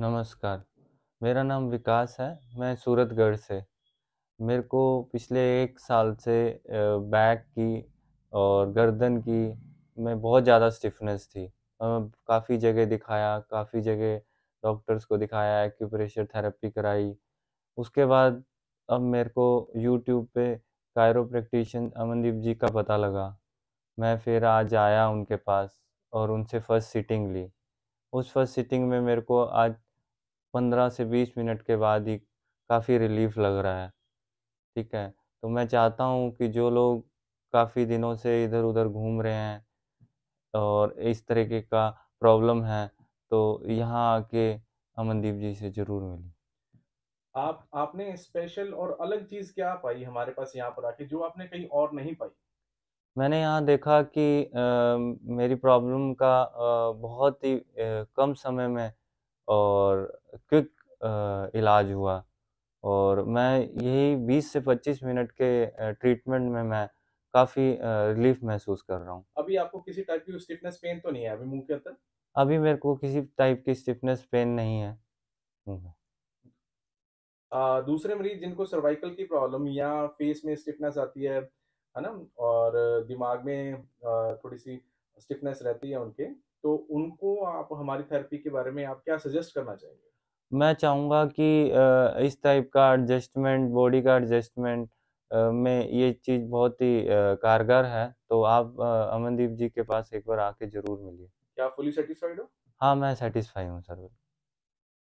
नमस्कार मेरा नाम विकास है मैं सूरतगढ़ से मेरे को पिछले एक साल से बैक की और गर्दन की में बहुत ज़्यादा स्टिफनेस थी और काफ़ी जगह दिखाया काफ़ी जगह डॉक्टर्स को दिखाया एक्यूप्रेशर थेरेपी कराई उसके बाद अब मेरे को यूट्यूब पे कायरो प्रैक्टिशन अमनदीप जी का पता लगा मैं फिर आज आया उनके पास और उनसे फर्स्ट सीटिंग ली उस फर्स्ट सीटिंग में मेरे को आज पंद्रह से बीस मिनट के बाद ही काफ़ी रिलीफ लग रहा है ठीक है तो मैं चाहता हूँ कि जो लोग काफ़ी दिनों से इधर उधर घूम रहे हैं और इस तरीके का प्रॉब्लम है तो यहाँ आके अमनदीप जी से ज़रूर मिली आप आपने स्पेशल और अलग चीज़ क्या पाई हमारे पास यहाँ पर आके जो आपने कहीं और नहीं पाई मैंने यहाँ देखा कि आ, मेरी प्रॉब्लम का आ, बहुत ही आ, कम समय में और क्विक इलाज हुआ और मैं यही 20 से 25 मिनट के ट्रीटमेंट में मैं काफ़ी रिलीफ महसूस कर रहा हूँ अभी आपको किसी टाइप की स्टिफनेस पेन तो नहीं है अभी मुंह के अंदर अभी मेरे को किसी टाइप की स्टिफनेस पेन नहीं है आ, हम्म। दूसरे मरीज जिनको सर्वाइकल की प्रॉब्लम या फेस में स्टिफनेस आती है है ना और दिमाग में थोड़ी सी स्टिफनेस रहती है उनके तो उनको आप हमारी थेरेपी के बारे में आप क्या सजेस्ट करना चाहेंगे मैं चाहूँगा कि इस टाइप का एडजस्टमेंट बॉडी का एडजस्टमेंट में ये चीज़ बहुत ही कारगर है तो आप अमनदीप जी के पास एक बार आके जरूर मिलिए क्या फुली सेटिस्फाइड हो हाँ मैं सेटिस्फाई हूँ सर बिल्कुल